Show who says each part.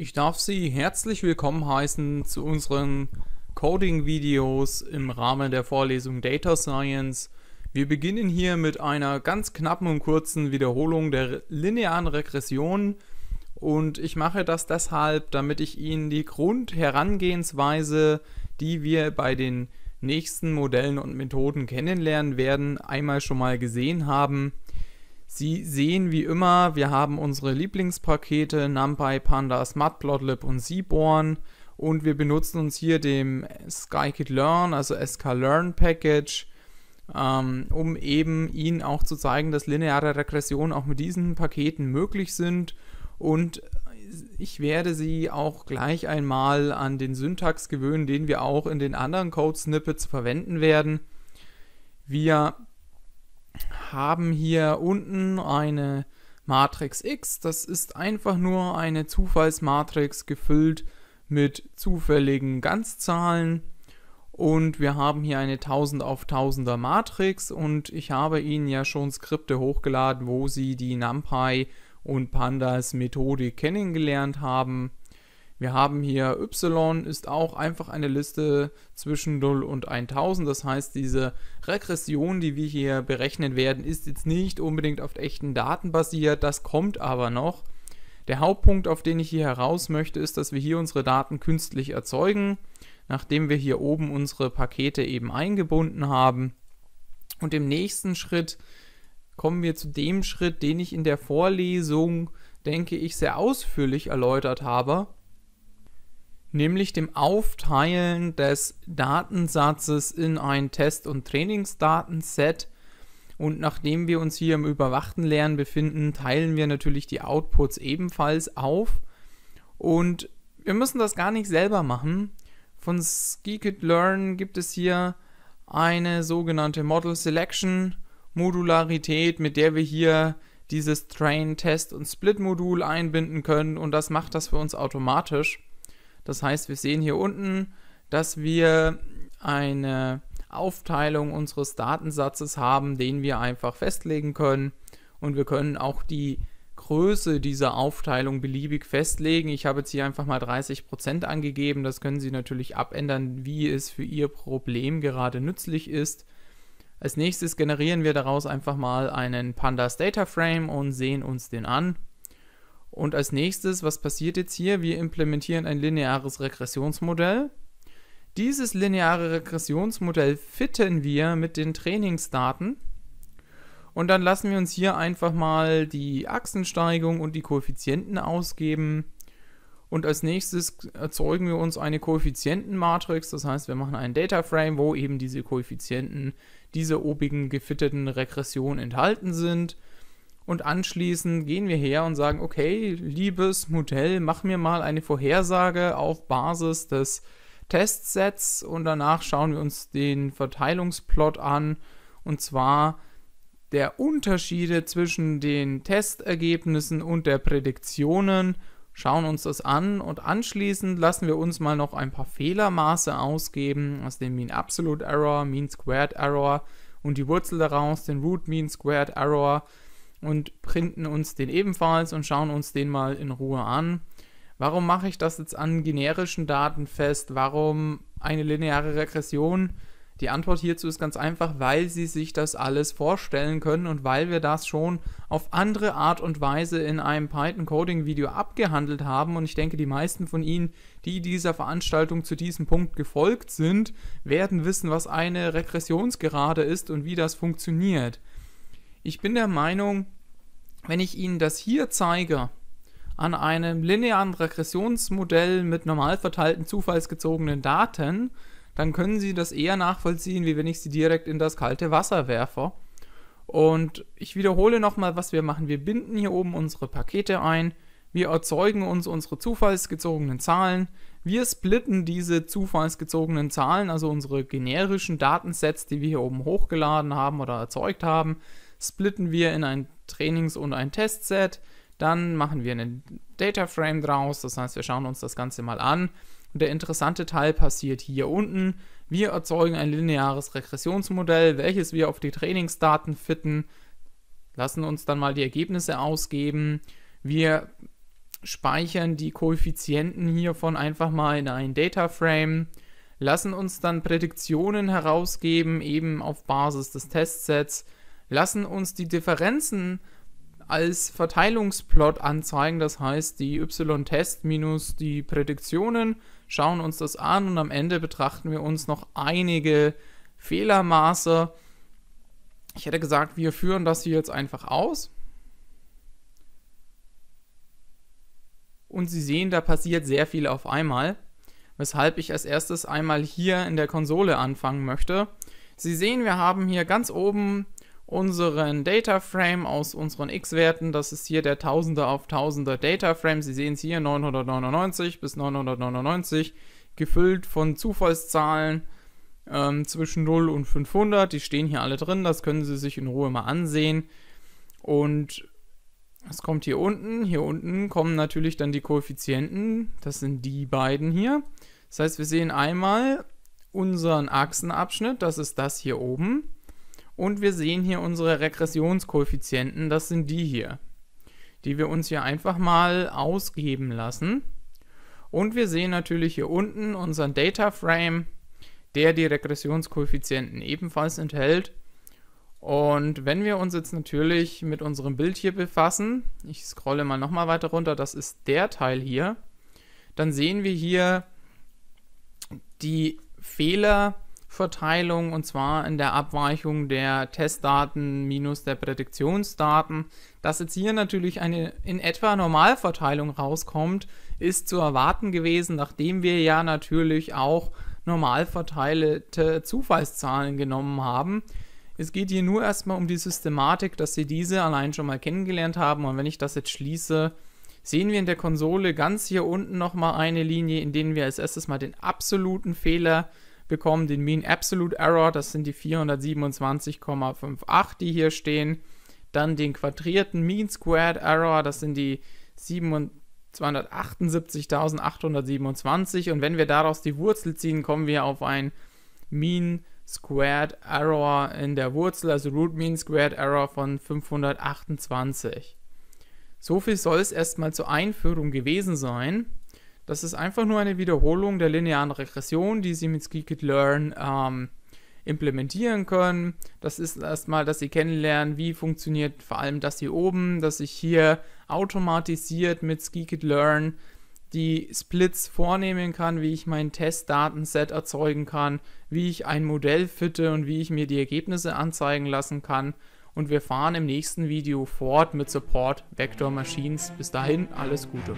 Speaker 1: Ich darf Sie herzlich willkommen heißen zu unseren Coding-Videos im Rahmen der Vorlesung Data Science. Wir beginnen hier mit einer ganz knappen und kurzen Wiederholung der linearen Regression und ich mache das deshalb, damit ich Ihnen die Grundherangehensweise, die wir bei den nächsten Modellen und Methoden kennenlernen werden, einmal schon mal gesehen haben. Sie sehen wie immer, wir haben unsere Lieblingspakete NumPy, Pandas, Matplotlib und Seaborn und wir benutzen uns hier dem SkyKit learn also SK Learn package ähm, um eben Ihnen auch zu zeigen, dass lineare Regressionen auch mit diesen Paketen möglich sind und ich werde Sie auch gleich einmal an den Syntax gewöhnen, den wir auch in den anderen Code-Snippets verwenden werden. Wir haben hier unten eine Matrix X. Das ist einfach nur eine Zufallsmatrix gefüllt mit zufälligen Ganzzahlen. Und wir haben hier eine 1000 auf 1000er Matrix und ich habe Ihnen ja schon Skripte hochgeladen, wo Sie die NumPy und Pandas Methode kennengelernt haben. Wir haben hier y ist auch einfach eine Liste zwischen 0 und 1000. Das heißt, diese Regression, die wir hier berechnen werden, ist jetzt nicht unbedingt auf echten Daten basiert. Das kommt aber noch. Der Hauptpunkt, auf den ich hier heraus möchte, ist, dass wir hier unsere Daten künstlich erzeugen, nachdem wir hier oben unsere Pakete eben eingebunden haben. Und im nächsten Schritt kommen wir zu dem Schritt, den ich in der Vorlesung, denke ich, sehr ausführlich erläutert habe nämlich dem Aufteilen des Datensatzes in ein Test- und Trainingsdatenset. Und nachdem wir uns hier im überwachten Lernen befinden, teilen wir natürlich die Outputs ebenfalls auf. Und wir müssen das gar nicht selber machen. Von Skikit Learn gibt es hier eine sogenannte Model Selection Modularität, mit der wir hier dieses Train, Test und Split Modul einbinden können und das macht das für uns automatisch. Das heißt, wir sehen hier unten, dass wir eine Aufteilung unseres Datensatzes haben, den wir einfach festlegen können. Und wir können auch die Größe dieser Aufteilung beliebig festlegen. Ich habe jetzt hier einfach mal 30% angegeben. Das können Sie natürlich abändern, wie es für Ihr Problem gerade nützlich ist. Als nächstes generieren wir daraus einfach mal einen Pandas Data Frame und sehen uns den an. Und als nächstes, was passiert jetzt hier? Wir implementieren ein lineares Regressionsmodell. Dieses lineare Regressionsmodell fitten wir mit den Trainingsdaten. Und dann lassen wir uns hier einfach mal die Achsensteigung und die Koeffizienten ausgeben. Und als nächstes erzeugen wir uns eine Koeffizientenmatrix, das heißt, wir machen einen Data Frame, wo eben diese Koeffizienten, diese obigen gefitteten Regressionen enthalten sind. Und anschließend gehen wir her und sagen, okay, liebes Modell, mach mir mal eine Vorhersage auf Basis des Testsets und danach schauen wir uns den Verteilungsplot an. Und zwar der Unterschiede zwischen den Testergebnissen und der Prädiktionen, schauen uns das an und anschließend lassen wir uns mal noch ein paar Fehlermaße ausgeben, aus dem Mean Absolute Error, Mean Squared Error und die Wurzel daraus, den Root Mean Squared Error und printen uns den ebenfalls und schauen uns den mal in Ruhe an. Warum mache ich das jetzt an generischen Daten fest? Warum eine lineare Regression? Die Antwort hierzu ist ganz einfach, weil sie sich das alles vorstellen können und weil wir das schon auf andere Art und Weise in einem Python-Coding-Video abgehandelt haben. Und ich denke, die meisten von Ihnen, die dieser Veranstaltung zu diesem Punkt gefolgt sind, werden wissen, was eine Regressionsgerade ist und wie das funktioniert. Ich bin der Meinung, wenn ich Ihnen das hier zeige, an einem linearen Regressionsmodell mit normal verteilten zufallsgezogenen Daten, dann können Sie das eher nachvollziehen, wie wenn ich Sie direkt in das kalte Wasser werfe. Und ich wiederhole nochmal, was wir machen. Wir binden hier oben unsere Pakete ein, wir erzeugen uns unsere zufallsgezogenen Zahlen, wir splitten diese zufallsgezogenen Zahlen, also unsere generischen Datensets, die wir hier oben hochgeladen haben oder erzeugt haben, splitten wir in ein Trainings- und ein Testset. Dann machen wir einen Data Frame draus, das heißt, wir schauen uns das Ganze mal an. Und der interessante Teil passiert hier unten. Wir erzeugen ein lineares Regressionsmodell, welches wir auf die Trainingsdaten fitten, lassen uns dann mal die Ergebnisse ausgeben. Wir speichern die Koeffizienten hiervon einfach mal in ein Data Frame, lassen uns dann Prädiktionen herausgeben, eben auf Basis des Testsets lassen uns die Differenzen als Verteilungsplot anzeigen, das heißt die y-Test minus die Prädiktionen, schauen uns das an und am Ende betrachten wir uns noch einige Fehlermaße. Ich hätte gesagt, wir führen das hier jetzt einfach aus. Und Sie sehen, da passiert sehr viel auf einmal, weshalb ich als erstes einmal hier in der Konsole anfangen möchte. Sie sehen, wir haben hier ganz oben unseren Data Frame aus unseren X-Werten. Das ist hier der Tausender auf Tausender Data Frame. Sie sehen es hier 999 bis 999, gefüllt von Zufallszahlen ähm, zwischen 0 und 500. Die stehen hier alle drin. Das können Sie sich in Ruhe mal ansehen. Und was kommt hier unten? Hier unten kommen natürlich dann die Koeffizienten. Das sind die beiden hier. Das heißt, wir sehen einmal unseren Achsenabschnitt. Das ist das hier oben und wir sehen hier unsere Regressionskoeffizienten, das sind die hier, die wir uns hier einfach mal ausgeben lassen. Und wir sehen natürlich hier unten unseren Data Frame, der die Regressionskoeffizienten ebenfalls enthält. Und wenn wir uns jetzt natürlich mit unserem Bild hier befassen, ich scrolle mal nochmal weiter runter, das ist der Teil hier, dann sehen wir hier die Fehler, Verteilung und zwar in der Abweichung der Testdaten minus der Prädiktionsdaten. Dass jetzt hier natürlich eine in etwa Normalverteilung rauskommt, ist zu erwarten gewesen, nachdem wir ja natürlich auch normal verteilte Zufallszahlen genommen haben. Es geht hier nur erstmal um die Systematik, dass Sie diese allein schon mal kennengelernt haben und wenn ich das jetzt schließe, sehen wir in der Konsole ganz hier unten nochmal eine Linie, in denen wir als erstes mal den absoluten Fehler bekommen den Mean Absolute Error, das sind die 427,58, die hier stehen. Dann den quadrierten Mean Squared Error, das sind die 278.827. Und wenn wir daraus die Wurzel ziehen, kommen wir auf ein Mean Squared Error in der Wurzel, also Root Mean Squared Error von 528. So viel soll es erstmal zur Einführung gewesen sein. Das ist einfach nur eine Wiederholung der linearen Regression, die Sie mit Skikit learn ähm, implementieren können. Das ist erstmal, dass Sie kennenlernen, wie funktioniert vor allem das hier oben, dass ich hier automatisiert mit Skikit learn die Splits vornehmen kann, wie ich mein Testdatenset erzeugen kann, wie ich ein Modell fitte und wie ich mir die Ergebnisse anzeigen lassen kann. Und wir fahren im nächsten Video fort mit Support Vector Machines. Bis dahin, alles Gute.